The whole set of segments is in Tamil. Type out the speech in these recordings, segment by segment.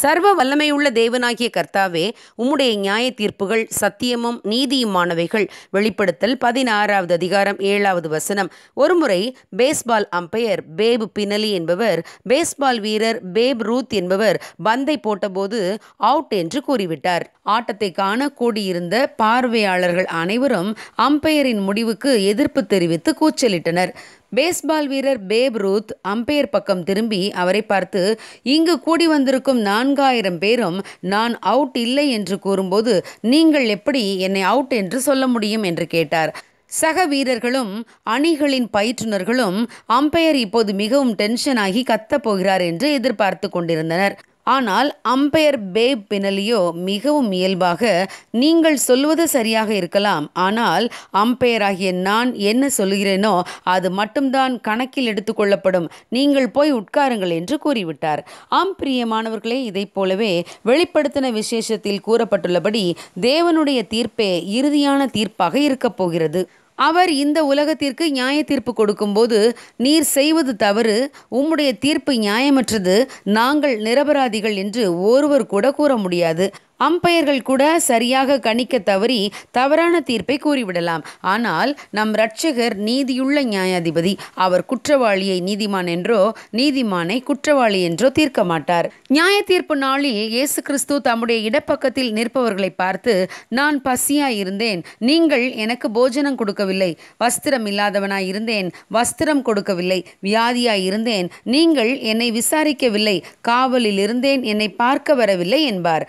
சர்வ வல்லமையுள்ள தேவனாகிய கர்த்தாவே உம்முடைய நியாய தீர்ப்புகள் சத்தியமும் நீதியுமானவைகள் வெளிப்படுத்தல் பதினாறாவது அதிகாரம் ஏழாவது வசனம் ஒருமுறை பேஸ்பால் அம்பையர் பேப் பினலி என்பவர் பேஸ்பால் வீரர் பேப் ரூத் என்பவர் பந்தை போட்டபோது அவுட் என்று கூறிவிட்டார் ஆட்டத்தை காண கூடியிருந்த பார்வையாளர்கள் அனைவரும் அம்பையரின் முடிவுக்கு எதிர்ப்பு தெரிவித்து கூச்சலிட்டனர் பேஸ்பால் வீரர் பேப் ரூத் அம்பையர் பக்கம் திரும்பி அவரை பார்த்து இங்கு கூடி வந்திருக்கும் நான்காயிரம் பேரும் நான் அவுட் இல்லை என்று கூறும்போது நீங்கள் எப்படி என்னை அவுட் என்று சொல்ல முடியும் என்று கேட்டார் சக வீரர்களும் அணிகளின் பயிற்றுநர்களும் அம்பையர் இப்போது மிகவும் டென்ஷனாகி கத்தப் போகிறார் என்று எதிர்பார்த்து கொண்டிருந்தனர் ஆனால் அம்பையர் பேப் பெனலியோ மிகவும் இயல்பாக நீங்கள் சொல்வது சரியாக இருக்கலாம் ஆனால் அம்பையர் ஆகிய நான் என்ன சொல்கிறேனோ அது மட்டும்தான் கணக்கில் எடுத்துக்கொள்ளப்படும் நீங்கள் போய் உட்காருங்கள் என்று கூறிவிட்டார் ஆம் பிரியமானவர்களே இதை போலவே வெளிப்படுத்தின விசேஷத்தில் கூறப்பட்டுள்ளபடி தேவனுடைய தீர்ப்பே இறுதியான தீர்ப்பாக இருக்கப் போகிறது அவர் இந்த உலகத்திற்கு நியாய தீர்ப்பு கொடுக்கும்போது நீர் செய்வது தவறு உம்முடைய தீர்ப்பு நியாயமற்றது நாங்கள் நிரபராதிகள் என்று ஒருவர் கூட கூற முடியாது அம்பையர்கள் கூட சரியாக கணிக்க தவறி தவறான தீர்ப்பை கூறிவிடலாம் ஆனால் நம் ரட்சகர் நீதியுள்ள நியாயாதிபதி அவர் குற்றவாளியை நீதிமான் என்றோ நீதிமானை குற்றவாளி என்றோ தீர்க்க மாட்டார் நியாய தீர்ப்பு நாளில் இயேசு கிறிஸ்து தம்முடைய இடப்பக்கத்தில் நிற்பவர்களை பார்த்து நான் பசியாய் இருந்தேன் நீங்கள் எனக்கு போஜனம் கொடுக்கவில்லை வஸ்திரம் இல்லாதவனாய் இருந்தேன் வஸ்திரம் கொடுக்கவில்லை வியாதியாய் இருந்தேன் நீங்கள் என்னை விசாரிக்கவில்லை காவலில் இருந்தேன் என்னை பார்க்க வரவில்லை என்பார்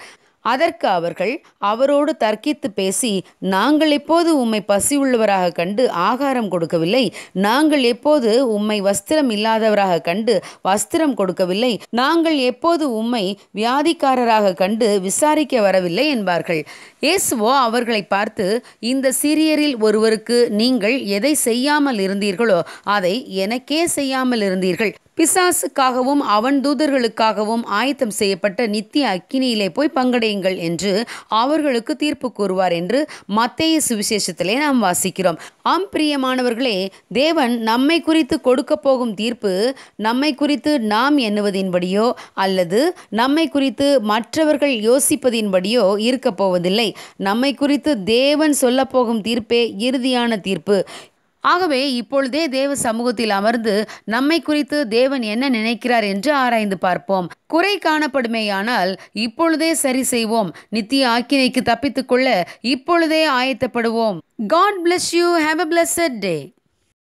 அதற்கு அவர்கள் அவரோடு தர்க்கித்து பேசி நாங்கள் எப்போது உம்மை பசி உள்ளவராக கண்டு ஆகாரம் கொடுக்கவில்லை நாங்கள் எப்போது உம்மை வஸ்திரம் இல்லாதவராக கண்டு வஸ்திரம் கொடுக்கவில்லை நாங்கள் எப்போது உம்மை வியாதிக்காரராக கண்டு விசாரிக்க வரவில்லை என்பார்கள் இயேசுவோ அவர்களை பார்த்து இந்த சிறியரில் ஒருவருக்கு நீங்கள் எதை செய்யாமல் இருந்தீர்களோ அதை எனக்கே செய்யாமல் இருந்தீர்கள் பிசாசுக்காகவும் அவன் தூதர்களுக்காகவும் ஆயத்தம் செய்யப்பட்ட நித்திய அக்கினியிலே போய் பங்கடை செய்யுங்கள் என்று அவர்களுக்கு தீர்ப்பு கூறுவார் என்று மத்திய சுவிசேஷத்திலே நாம் வாசிக்கிறோம் ஆம் பிரியமானவர்களே தேவன் நம்மை குறித்து கொடுக்க போகும் தீர்ப்பு நம்மை குறித்து நாம் எண்ணுவதின்படியோ அல்லது நம்மை குறித்து மற்றவர்கள் யோசிப்பதின்படியோ இருக்கப் போவதில்லை நம்மை குறித்து தேவன் சொல்லப்போகும் தீர்ப்பே இறுதியான தீர்ப்பு ஆகவே இப்பொழுதே தேவ சமூகத்தில் அமர்ந்து நம்மை குறித்து தேவன் என்ன நினைக்கிறார் என்று ஆராய்ந்து பார்ப்போம் குறை காணப்படுமேயானால் இப்பொழுதே சரி செய்வோம் நித்திய ஆக்கினைக்கு தப்பித்துக்கொள்ள இப்பொழுதே ஆயத்தப்படுவோம் God bless you have a blessed day